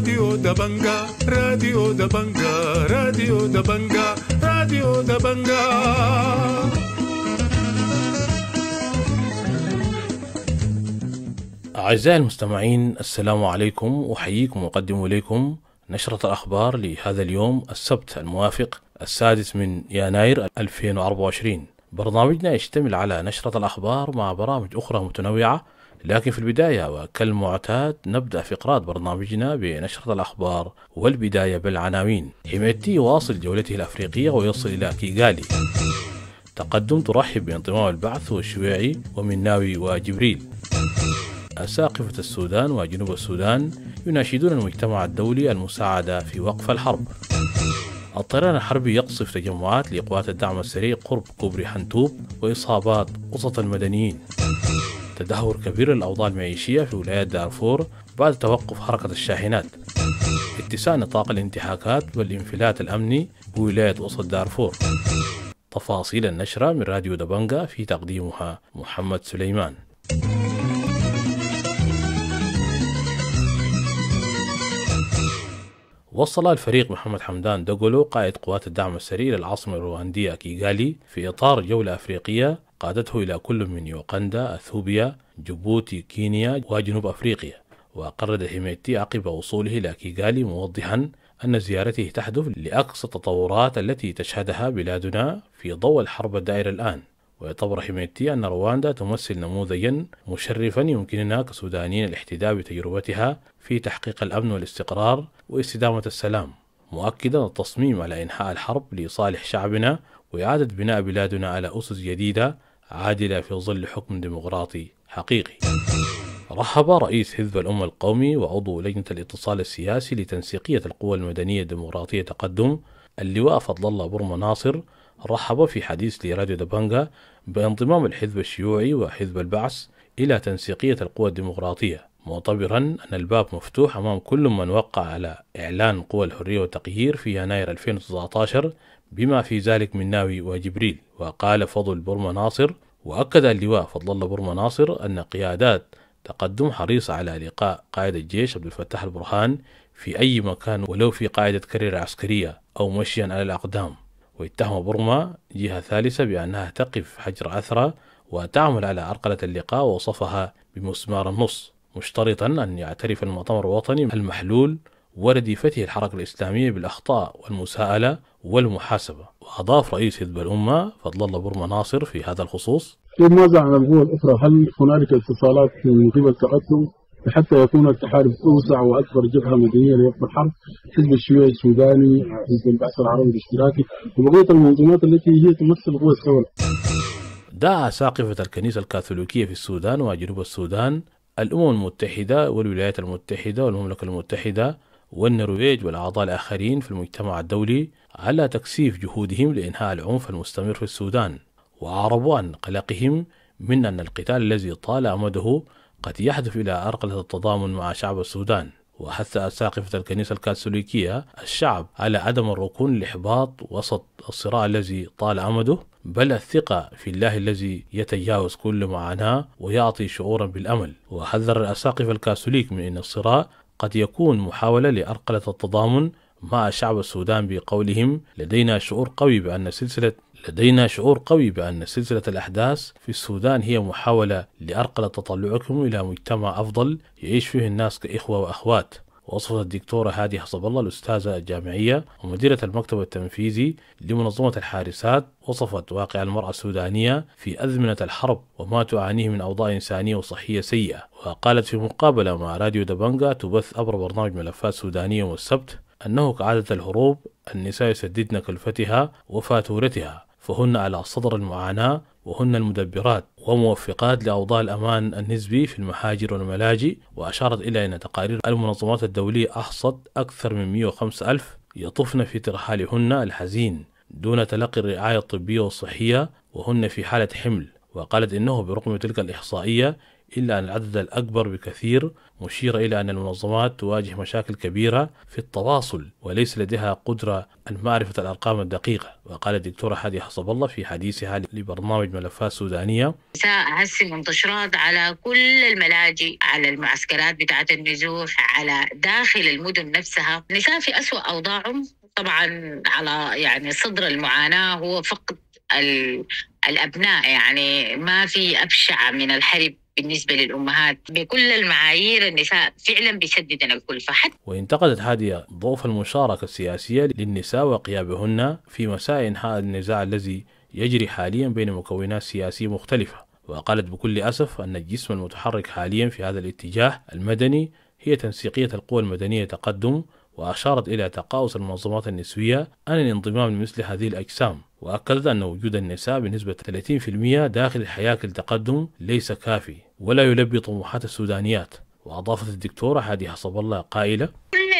راديو دبنجا راديو دبنجا راديو دبنجا راديو دبنجا أعزائي المستمعين السلام عليكم أحييكم وأقدم إليكم نشرة الأخبار لهذا اليوم السبت الموافق السادس من يناير 2024 برنامجنا يشتمل على نشرة الأخبار مع برامج أخرى متنوعة لكن في البداية وكالمعتاد نبدأ فقرات برنامجنا بنشرة الأخبار والبداية بالعناوين إيميتي واصل جولته الأفريقية ويصل إلى كيغالي تقدم ترحب بانضمام البعث والشيوعي ومناوي وجبريل أساقفة السودان وجنوب السودان يناشدون المجتمع الدولي المساعدة في وقف الحرب الطيران الحربي يقصف تجمعات لقوات الدعم السريع قرب كوبري حنتوب وإصابات وسط المدنيين تدهور كبير للأوضاع المعيشية في ولاية دارفور بعد توقف حركة الشاحنات اتساع نطاق الانتهاكات والانفلات الأمني بولاية وسط دارفور تفاصيل النشرة من راديو دبنجا في تقديمها محمد سليمان وصل الفريق محمد حمدان دوغولو قائد قوات الدعم السري للعاصمة الرواندية كيغالي في إطار جولة أفريقية قادته إلى كل من يوغندا، أثيوبيا، جيبوتي، كينيا وجنوب أفريقيا وقرر هيميتي عقب وصوله إلى كيغالي موضحا أن زيارته تحدث لأقصى التطورات التي تشهدها بلادنا في ضوء الحرب الدائرة الآن ويعتبر هيميتي أن رواندا تمثل نموذجا مشرفا يمكننا كسودانيين الاحتداء بتجربتها في تحقيق الأمن والاستقرار واستدامة السلام مؤكدا التصميم على إنهاء الحرب لصالح شعبنا وإعادة بناء بلادنا على أسس جديدة عادلة في ظل حكم ديمقراطي حقيقي رحب رئيس حزب الأمة القومي وعضو لجنة الاتصال السياسي لتنسيقية القوى المدنية الديمقراطية تقدم اللواء فضل الله برما ناصر رحب في حديث لراديو دبانجا بانضمام الحزب الشيوعي وحزب البعث إلى تنسيقية القوى الديمقراطية معتبرا أن الباب مفتوح أمام كل من وقع على إعلان قوى الحرية والتغيير في يناير 2019 بما في ذلك من ناوي وجبريل وقال فضل برما ناصر وأكد اللواء فضل الله برما ناصر أن قيادات تقدم حريصة على لقاء قائد الجيش عبد الفتاح البرهان في أي مكان ولو في قاعدة كريرة عسكرية أو مشيا على الأقدام واتهم برما جهة ثالثة بأنها تقف حجر أثرى وتعمل على عرقلة اللقاء ووصفها بمسمار النص مشترطا أن يعترف المؤتمر الوطني المحلول ورديفته الحركة الإسلامية بالأخطاء والمساءلة والمحاسبة وأضاف رئيس حزب الأمة فضل الله برما ناصر في هذا الخصوص ماذا عن القوى الأخرى هل هنالك اتصالات من قبل تقدم حتى يكون التحالف أوسع وأكبر جبهة مدنية لوقف الحرب حزب الشيوعي السوداني حزب البعث العربي الاشتراكي وبقية المنظومات التي هي تمثل القوى الثورة دعا ساقفة الكنيسة الكاثوليكية في السودان وجنوب السودان الأمم المتحدة والولايات المتحدة والمملكة المتحدة والنرويج والأعضاء الآخرين في المجتمع الدولي على تكثيف جهودهم لإنهاء العنف المستمر في السودان وأعربوا عن قلقهم من أن القتال الذي طال أمده قد يحدث إلى أرقلة التضامن مع شعب السودان وحث أساقفة الكنيسة الكاثوليكية الشعب على عدم الركون لإحباط وسط الصراع الذي طال أمده بل الثقة في الله الذي يتجاوز كل معاناة ويعطي شعورا بالأمل وحذر الأساقفة الكاثوليك من أن الصراع قد يكون محاولة لأرقلة التضامن مع شعب السودان بقولهم لدينا شعور قوي بأن سلسلة لدينا شعور قوي بأن سلسلة الأحداث في السودان هي محاولة لأرقلة تطلعكم إلى مجتمع أفضل يعيش فيه الناس كإخوة وأخوات وصفت الدكتورة هادي حسب الله الأستاذة الجامعية ومديرة المكتب التنفيذي لمنظمة الحارسات وصفت واقع المرأة السودانية في أزمنة الحرب وما تعانيه من أوضاع إنسانية وصحية سيئة وقالت في مقابلة مع راديو دبنجا تبث عبر برنامج ملفات سودانية والسبت أنه كعادة الهروب النساء يسددن كلفتها وفاتورتها فهن على صدر المعاناة وهن المدبرات وموفقات لأوضاع الأمان النسبي في المحاجر والملاجئ وأشارت إلى أن تقارير المنظمات الدولية أحصت أكثر من 105 ألف يطفن في ترحالهن الحزين دون تلقي الرعاية الطبية والصحية وهن في حالة حمل وقالت إنه برغم تلك الإحصائية إلا أن العدد الأكبر بكثير مشيرة إلى أن المنظمات تواجه مشاكل كبيرة في التواصل وليس لديها قدرة أن معرفة الأرقام الدقيقة وقال الدكتورة حادي حسب الله في حديثها لبرنامج ملفات سودانية هسه منتشرات على كل الملاجئ على المعسكرات بتاعة النزوح على داخل المدن نفسها نساء في أسوأ أوضاعهم طبعا على يعني صدر المعاناة هو فقد الأبناء يعني ما في أبشع من الحرب بالنسبه للامهات بكل المعايير النساء فعلا بيسددن الكلفه حتى وانتقدت هاديه ضعف المشاركه السياسيه للنساء وقيابهن في مساء انحاء النزاع الذي يجري حاليا بين مكونات سياسيه مختلفه وقالت بكل اسف ان الجسم المتحرك حاليا في هذا الاتجاه المدني هي تنسيقيه القوى المدنيه تقدم واشارت الى تقاوس المنظمات النسويه عن الانضمام لمثل هذه الاجسام وأكدت أن وجود النساء بنسبة 30% داخل حياك التقدم ليس كافي ولا يلبي طموحات السودانيات وأضافت الدكتورة هادي حصب الله قائلة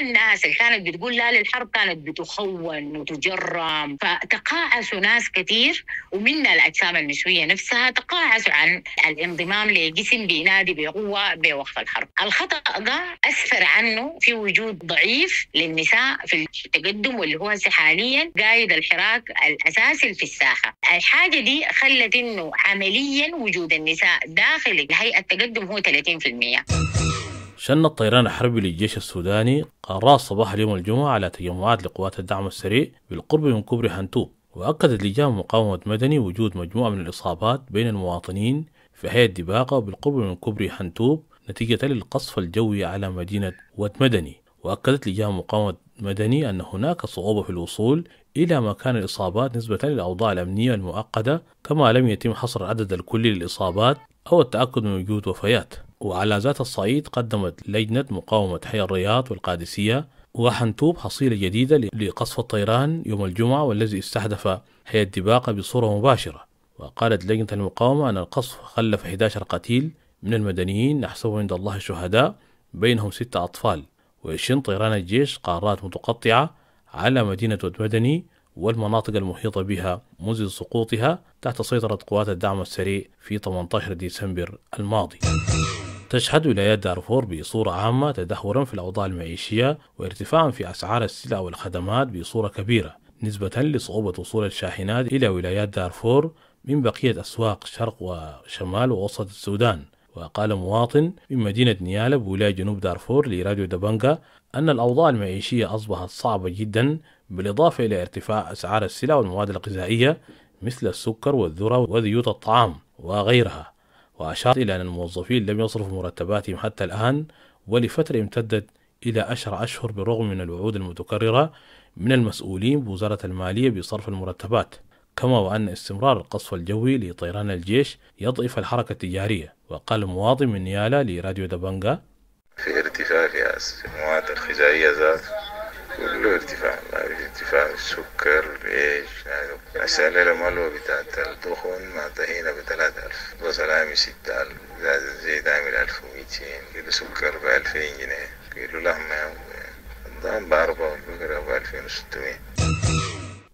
الناس اللي كانت بتقول لا للحرب كانت بتخون وتجرم فتقاعسوا ناس كثير ومن الاجسام المشويه نفسها تقاعسوا عن الانضمام لجسم بينادي بقوه بوقف الحرب. الخطا ده اسفر عنه في وجود ضعيف للنساء في التقدم واللي هو حاليا قايد الحراك الاساسي في الساحه. الحاجه دي خلت انه عمليا وجود النساء داخل هيئه التقدم هو 30%. شن الطيران الحربي للجيش السوداني قرار صباح اليوم الجمعة على تجمعات لقوات الدعم السريع بالقرب من كوبري حنتوب وأكدت لجان مقاومة مدني وجود مجموعة من الإصابات بين المواطنين في حي الدباقة بالقرب من كوبري حنتوب نتيجة للقصف الجوي على مدينة ود مدني وأكدت لجان مقاومة مدني أن هناك صعوبة في الوصول إلى مكان الإصابات نسبة للأوضاع الأمنية المؤقتة كما لم يتم حصر العدد الكلي للإصابات أو التأكد من وجود وفيات وعلى ذات الصعيد قدمت لجنة مقاومة حي الرياض والقادسية وحنتوب حصيلة جديدة لقصف الطيران يوم الجمعة والذي استهدف حي الدباقة بصورة مباشرة وقالت لجنة المقاومة أن القصف خلف 11 قتيل من المدنيين نحسبهم عند الله شهداء بينهم ستة أطفال ويشن طيران الجيش قارات متقطعة على مدينة مدني والمناطق المحيطة بها منذ سقوطها تحت سيطرة قوات الدعم السريع في 18 ديسمبر الماضي تشهد ولايات دارفور بصورة عامة تدهورا في الأوضاع المعيشية وارتفاعا في أسعار السلع والخدمات بصورة كبيرة نسبة لصعوبة وصول الشاحنات إلى ولايات دارفور من بقية أسواق شرق وشمال ووسط السودان وقال مواطن من مدينة نيالب بولاية جنوب دارفور لراديو دبنجا أن الأوضاع المعيشية أصبحت صعبة جدا بالإضافة إلى ارتفاع أسعار السلع والمواد الغذائية مثل السكر والذرة وزيوت الطعام وغيرها وأشار إلى أن الموظفين لم يصرفوا مرتباتهم حتى الآن ولفترة امتدت إلى عشر أشهر بالرغم من الوعود المتكررة من المسؤولين بوزارة المالية بصرف المرتبات كما وأن استمرار القصف الجوي لطيران الجيش يضعف الحركة التجارية وقال مواطن من نيالا لراديو دبنجا في ارتفاع في المواد الغذائية ذات له ارتفاع ارتفاع السكر ايش السنة ما له بتاعت الدخون مع هنا بثلاثة ألف بصل عامل ستة ألف زيت عامل ألف وميتين كيلو سكر بألفين جنيه كيلو لحمة الضان بأربعة والبقرة بألفين وستمية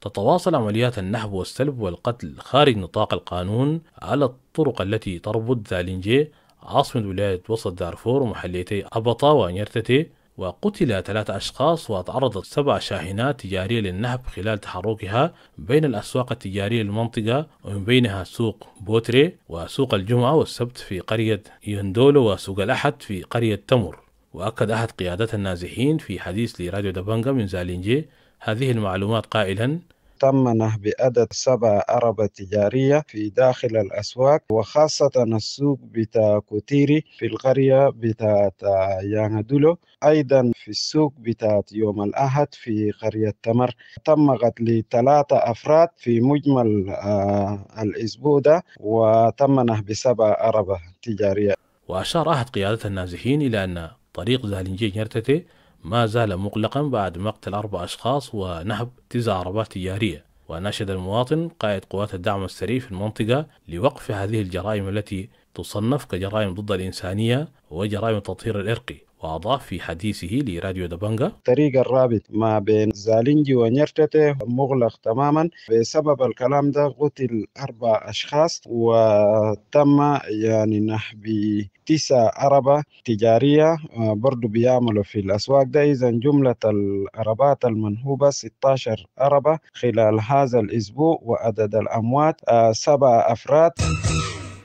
تتواصل عمليات النحب والسلب والقتل خارج نطاق القانون على الطرق التي تربط ذالنجي عاصمة ولاية وسط دارفور ومحليتي أبطا ونيرتتي وقتل ثلاثة أشخاص وتعرضت سبع شاحنات تجارية للنهب خلال تحركها بين الأسواق التجارية للمنطقة ومن بينها سوق بوتري وسوق الجمعة والسبت في قرية يندولو وسوق الأحد في قرية تمر وأكد أحد قيادات النازحين في حديث لراديو دبانجا من زالينجي هذه المعلومات قائلا تم نهب عدد سبع أربة تجارية في داخل الأسواق وخاصة السوق بتاع كوتيري في القرية بتاعت يانادولو أيضا في السوق بتاعت يوم الأحد في قرية تمر تم قتل ثلاثة أفراد في مجمل آه، الأسبوع ده وتم نهب سبع أربة تجارية وأشار أحد قيادة النازحين إلى أن طريق زالنجي نرتتي ما زال مغلقا بعد مقتل أربع أشخاص ونهب تسع عربات تجارية وناشد المواطن قائد قوات الدعم السري في المنطقة لوقف هذه الجرائم التي تصنف كجرائم ضد الإنسانية وجرائم التطهير العرقي وأضاف في حديثه لراديو دبنجا طريق الرابط ما بين زالينجي ونيرتتي مغلق تماما بسبب الكلام ده قتل أربع أشخاص وتم يعني نحب تسع عربة تجارية آه، برضو بيعملوا في الأسواق ده إذا جملة العربات المنهوبة 16 عربة خلال هذا الأسبوع وعدد الأموات آه، سبع أفراد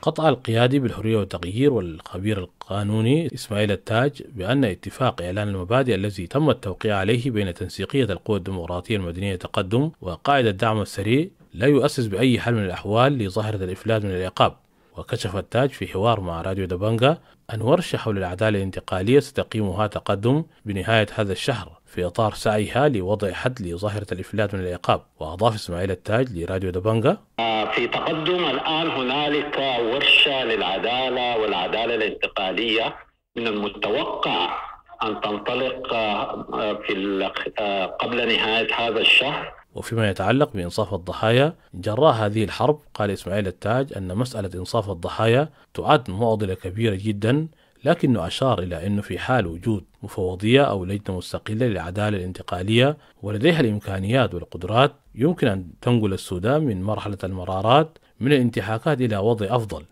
قطع القيادي بالحرية والتغيير والخبير القانوني إسماعيل التاج بأن اتفاق إعلان المبادئ الذي تم التوقيع عليه بين تنسيقية القوى الديمقراطية المدنية تقدم وقاعدة الدعم السريع لا يؤسس بأي حال من الأحوال لظاهرة الإفلات من العقاب وكشف التاج في حوار مع راديو دبنجا أن ورشة حول العدالة الانتقالية ستقيمها تقدم بنهاية هذا الشهر في إطار سعيها لوضع حد لظاهرة الإفلات من العقاب وأضاف إسماعيل التاج لراديو دبنجا آه، في تقدم الآن هنالك ورشة للعدالة والعدالة الانتقالية من المتوقع أن تنطلق آه، في آه، قبل نهاية هذا الشهر وفيما يتعلق بإنصاف الضحايا جراء هذه الحرب قال إسماعيل التاج أن مسألة إنصاف الضحايا تعد معضلة كبيرة جدا لكنه أشار إلى أنه في حال وجود مفوضية أو لجنة مستقلة للعدالة الانتقالية ولديها الإمكانيات والقدرات يمكن أن تنقل السودان من مرحلة المرارات من الانتهاكات إلى وضع أفضل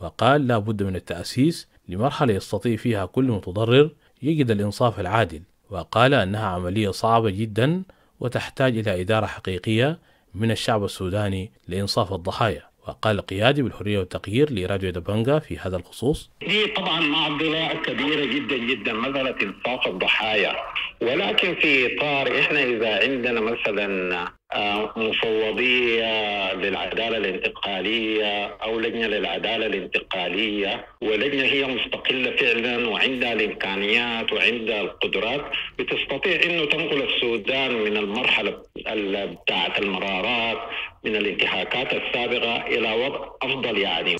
وقال لا بد من التأسيس لمرحلة يستطيع فيها كل متضرر يجد الإنصاف العادل وقال أنها عملية صعبة جدا وتحتاج إلى إدارة حقيقية من الشعب السوداني لإنصاف الضحايا وقال قيادي بالحريه والتغيير لراديو دبنجا في هذا الخصوص هي طبعا معضله كبيره جدا جدا مساله انفاق الضحايا ولكن في اطار احنا اذا عندنا مثلا آه، مفوضيه للعداله الانتقاليه او لجنه للعداله الانتقاليه ولجنه هي مستقله فعلا وعندها الامكانيات وعندها القدرات بتستطيع انه تنقل السودان من المرحله بتاعه المرارات من الانتهاكات السابقة إلى وضع أفضل يعني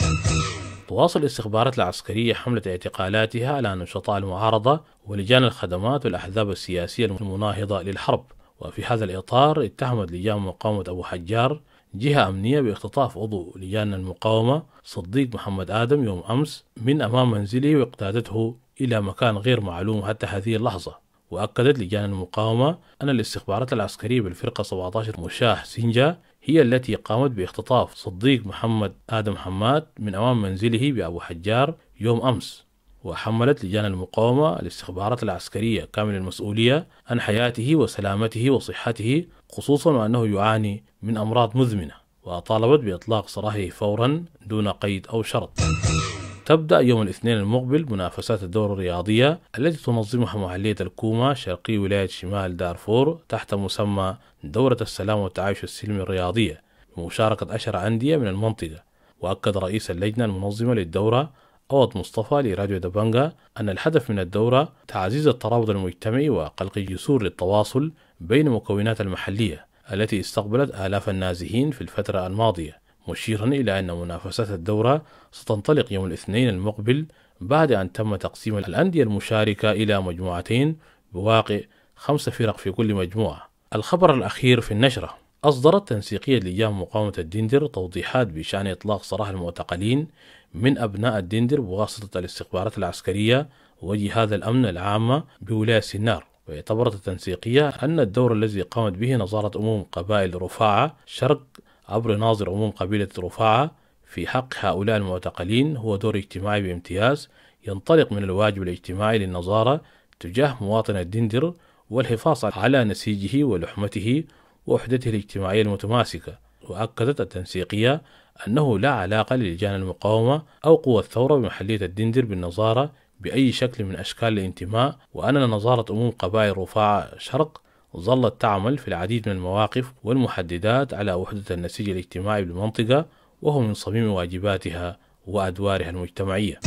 تواصل الاستخبارات العسكرية حملة اعتقالاتها على نشطاء المعارضة ولجان الخدمات والأحزاب السياسية المناهضة للحرب وفي هذا الإطار اتهمت لجان مقاومة أبو حجار جهة أمنية باختطاف عضو لجان المقاومة صديق محمد آدم يوم أمس من أمام منزله واقتادته إلى مكان غير معلوم حتى هذه اللحظة وأكدت لجان المقاومة أن الاستخبارات العسكرية بالفرقة 17 مشاه سينجا هي التي قامت باختطاف صديق محمد آدم حماد من أمام منزله بأبو حجار يوم أمس وحملت لجان المقاومة الاستخبارات العسكرية كامل المسؤولية عن حياته وسلامته وصحته خصوصا وأنه يعاني من أمراض مزمنة وطالبت بإطلاق سراحه فورا دون قيد أو شرط تبدأ يوم الاثنين المقبل منافسات الدورة الرياضية التي تنظمها محلية الكوما شرقي ولاية شمال دارفور تحت مسمى دورة السلام والتعايش السلمي الرياضية بمشاركة عشر أندية من المنطقة وأكد رئيس اللجنة المنظمة للدورة أوض مصطفى لراديو دبانجا أن الهدف من الدورة تعزيز الترابط المجتمعي وقلق الجسور للتواصل بين المكونات المحلية التي استقبلت آلاف النازحين في الفترة الماضية مشيرا إلى أن منافسة الدورة ستنطلق يوم الاثنين المقبل بعد أن تم تقسيم الأندية المشاركة إلى مجموعتين بواقع خمس فرق في كل مجموعة الخبر الأخير في النشرة أصدرت تنسيقية لجان مقاومة الدندر توضيحات بشأن إطلاق سراح المعتقلين من أبناء الدندر بواسطة الاستخبارات العسكرية وجهاز الأمن العامة بولاية سنار واعتبرت التنسيقية أن الدور الذي قامت به نظارة أمم قبائل رفاعة شرق عبر ناظر عموم قبيلة رفاعة في حق هؤلاء المعتقلين هو دور اجتماعي بامتياز ينطلق من الواجب الاجتماعي للنظارة تجاه مواطن الدندر والحفاظ على نسيجه ولحمته ووحدته الاجتماعية المتماسكة وأكدت التنسيقية أنه لا علاقة للجان المقاومة أو قوى الثورة بمحلية الدندر بالنظارة بأي شكل من أشكال الانتماء وأن نظارة أموم قبائل رفاعة شرق ظل تعمل في العديد من المواقف والمحددات على وحدة النسيج الاجتماعي بالمنطقة وهو من صميم واجباتها وأدوارها المجتمعية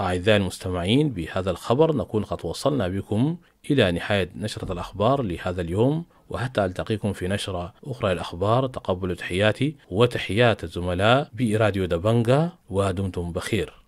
أعزائي المستمعين بهذا الخبر نكون قد وصلنا بكم إلى نهاية نشرة الأخبار لهذا اليوم وحتى ألتقيكم في نشرة أخرى للأخبار تقبلوا تحياتي وتحيات الزملاء براديو دبنجا ودمتم بخير